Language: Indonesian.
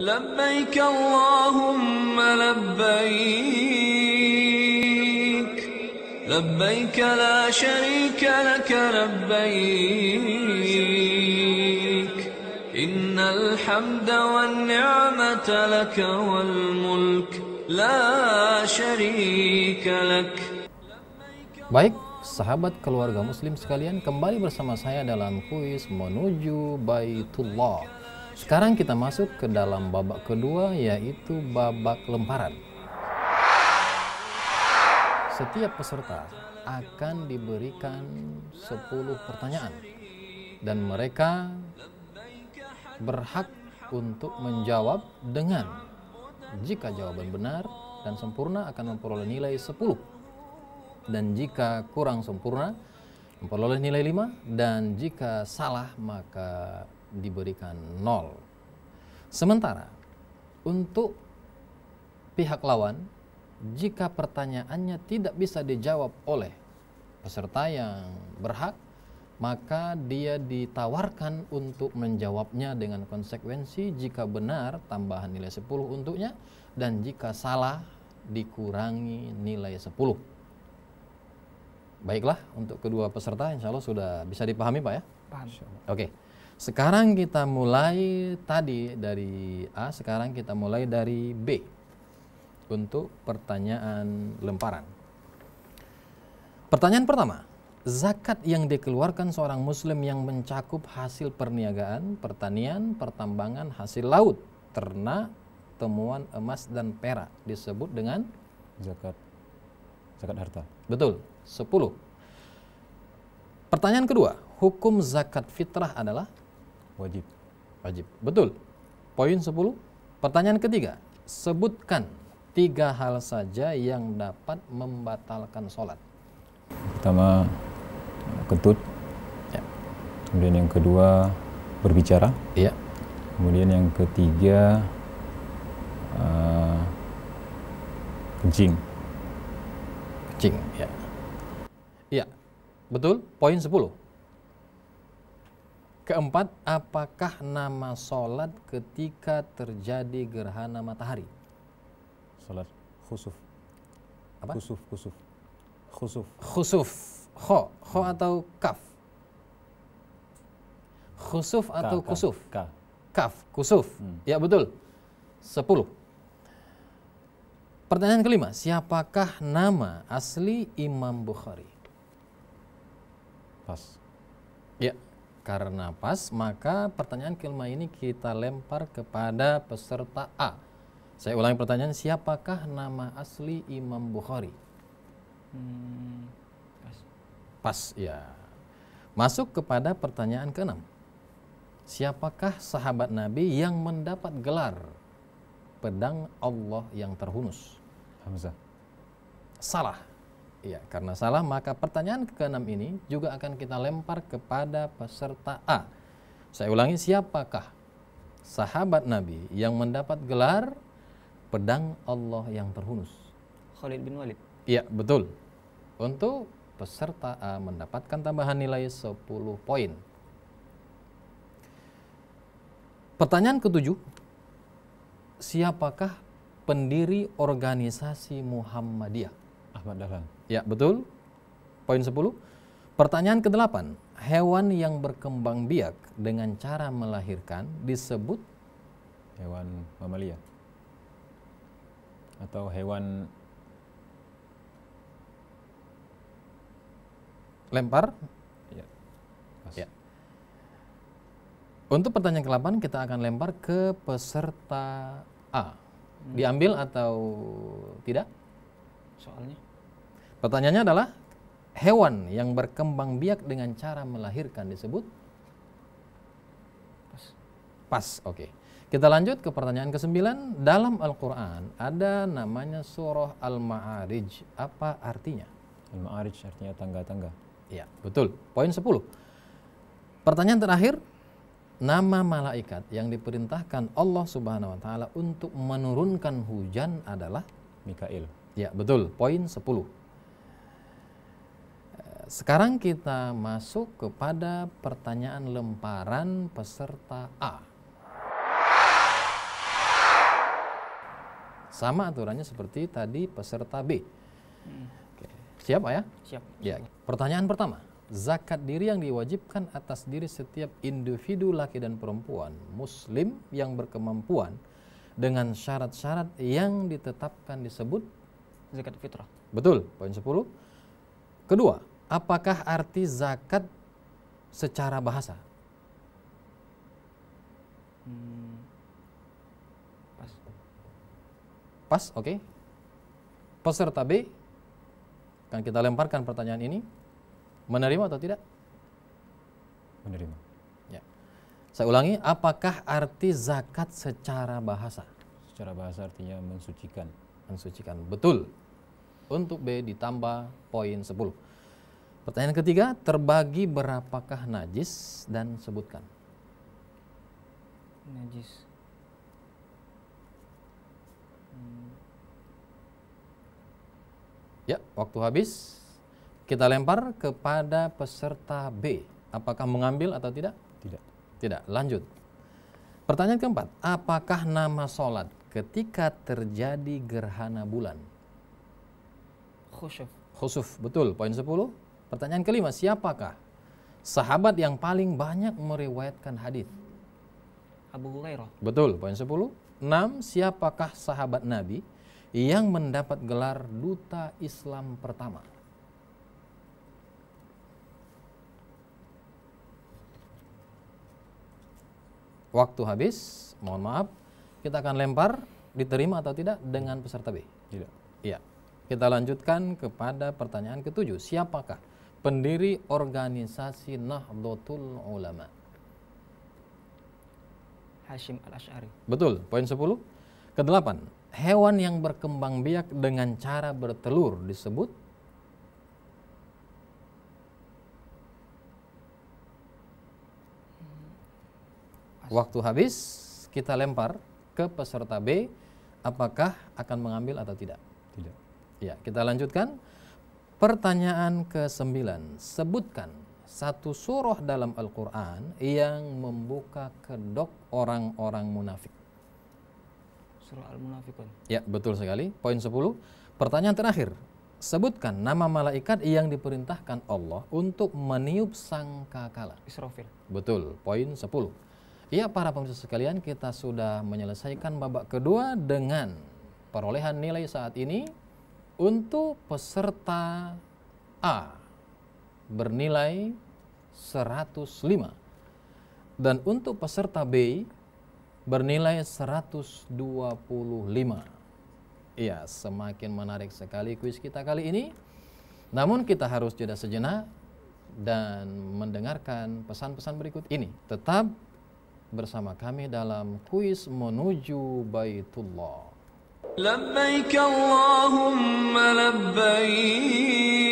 لبيك اللهم لبيك لبيك لا شريك لك لبيك إن الحمد والنعمة لك والملك لا شريك لك Baik, sahabat keluarga muslim sekalian kembali bersama saya dalam kuis menuju Baitullah. Sekarang kita masuk ke dalam babak kedua yaitu babak lemparan. Setiap peserta akan diberikan 10 pertanyaan dan mereka berhak untuk menjawab dengan jika jawaban benar dan sempurna akan memperoleh nilai 10 dan jika kurang sempurna memperoleh nilai 5 dan jika salah maka diberikan nol. Sementara untuk pihak lawan, jika pertanyaannya tidak bisa dijawab oleh peserta yang berhak, maka dia ditawarkan untuk menjawabnya dengan konsekuensi jika benar tambahan nilai 10 untuknya dan jika salah dikurangi nilai 10 baiklah untuk kedua peserta insya Allah sudah bisa dipahami Pak ya? Paham. Oke. Okay. Sekarang kita mulai tadi dari A, sekarang kita mulai dari B untuk pertanyaan lemparan. Pertanyaan pertama, zakat yang dikeluarkan seorang muslim yang mencakup hasil perniagaan, pertanian, pertambangan, hasil laut, ternak, temuan emas dan perak disebut dengan zakat zakat harta. Betul, 10. Pertanyaan kedua, hukum zakat fitrah adalah Wajib. Wajib. Betul. Poin 10. Pertanyaan ketiga. Sebutkan tiga hal saja yang dapat membatalkan sholat. Pertama, ketut Ya. Kemudian yang kedua, berbicara. Iya. Kemudian yang ketiga, uh, kencing. Kencing, ya. Iya, betul. Poin 10. Keempat, apakah nama sholat ketika terjadi gerhana matahari? Sholat khusuf. Apa? Khusuf, khusuf. Khusuf. Khusuf. Kho, kho atau kaf? Khusuf atau ka, kusuf? Ka. Kaf, kusuf. Hmm. Ya betul. Sepuluh. Pertanyaan kelima, siapakah nama asli Imam Bukhari? Pas. Ya, karena pas, maka pertanyaan kelima ini kita lempar kepada peserta A. Saya ulangi pertanyaan, siapakah nama asli Imam Bukhari? Hmm, pas. Pas, ya. Masuk kepada pertanyaan keenam. Siapakah sahabat Nabi yang mendapat gelar pedang Allah yang terhunus? Hamzah. Salah. Iya, karena salah maka pertanyaan keenam ini juga akan kita lempar kepada peserta A. Saya ulangi siapakah sahabat Nabi yang mendapat gelar pedang Allah yang terhunus? Khalid bin Walid. Iya, betul. Untuk peserta A mendapatkan tambahan nilai 10 poin. Pertanyaan ketujuh, siapakah pendiri organisasi Muhammadiyah? Ahmad Dahlan. Ya, betul. Poin 10. Pertanyaan ke-8. Hewan yang berkembang biak dengan cara melahirkan disebut hewan mamalia atau hewan lempar. Ya. Pas. ya. Untuk pertanyaan ke-8 kita akan lempar ke peserta A. Hmm. Diambil atau tidak? soalnya. Pertanyaannya adalah hewan yang berkembang biak dengan cara melahirkan disebut pas. Pas, oke. Okay. Kita lanjut ke pertanyaan ke-9. Dalam Al-Qur'an ada namanya surah Al-Ma'arij. Apa artinya? Al-Ma'arij artinya tangga-tangga. Iya, -tangga. betul. Poin 10. Pertanyaan terakhir, nama malaikat yang diperintahkan Allah Subhanahu wa taala untuk menurunkan hujan adalah Mikail. Ya, betul. Poin 10. Eh, sekarang kita masuk kepada pertanyaan lemparan peserta A. Sama aturannya seperti tadi peserta B. Oke. Siap, ya? Siap. Ya. Pertanyaan pertama. Zakat diri yang diwajibkan atas diri setiap individu laki dan perempuan muslim yang berkemampuan dengan syarat-syarat yang ditetapkan disebut zakat fitrah. Betul, poin 10. Kedua, apakah arti zakat secara bahasa? Hmm, pas. Pas, oke. Okay. Peserta B, kan kita lemparkan pertanyaan ini, menerima atau tidak? Menerima. Ya. Saya ulangi, apakah arti zakat secara bahasa? Secara bahasa artinya mensucikan mensucikan. Betul. Untuk B ditambah poin 10. Pertanyaan ketiga, terbagi berapakah najis dan sebutkan. Najis. Hmm. Ya, waktu habis. Kita lempar kepada peserta B. Apakah mengambil atau tidak? Tidak. Tidak. Lanjut. Pertanyaan keempat, apakah nama sholat ketika terjadi gerhana bulan? Khusuf. Khusuf, betul. Poin 10. Pertanyaan kelima, siapakah sahabat yang paling banyak meriwayatkan hadis? Abu Hurairah. Betul, poin 10. 6. Siapakah sahabat Nabi yang mendapat gelar duta Islam pertama? Waktu habis, mohon maaf kita akan lempar diterima atau tidak dengan peserta B. Tidak. Iya. Kita lanjutkan kepada pertanyaan ketujuh. Siapakah pendiri organisasi Nahdlatul Ulama? Hashim al Ashari. Betul, poin 10. Kedelapan, hewan yang berkembang biak dengan cara bertelur disebut hmm. Waktu habis, kita lempar ke peserta B apakah akan mengambil atau tidak? Tidak. Ya, kita lanjutkan. Pertanyaan ke-9. Sebutkan satu surah dalam Al-Qur'an yang membuka kedok orang-orang munafik. Surah al munafiqun Ya, betul sekali. Poin 10. Pertanyaan terakhir. Sebutkan nama malaikat yang diperintahkan Allah untuk meniup sangkakala. Israfil. Betul, poin 10. Ya para pemirsa sekalian kita sudah menyelesaikan babak kedua dengan perolehan nilai saat ini untuk peserta A bernilai 105 dan untuk peserta B bernilai 125. Iya, semakin menarik sekali kuis kita kali ini. Namun kita harus jeda sejenak dan mendengarkan pesan-pesan berikut ini. Tetap bersama kami dalam kuis menuju Baitullah. Labbaik Allahumma labbaik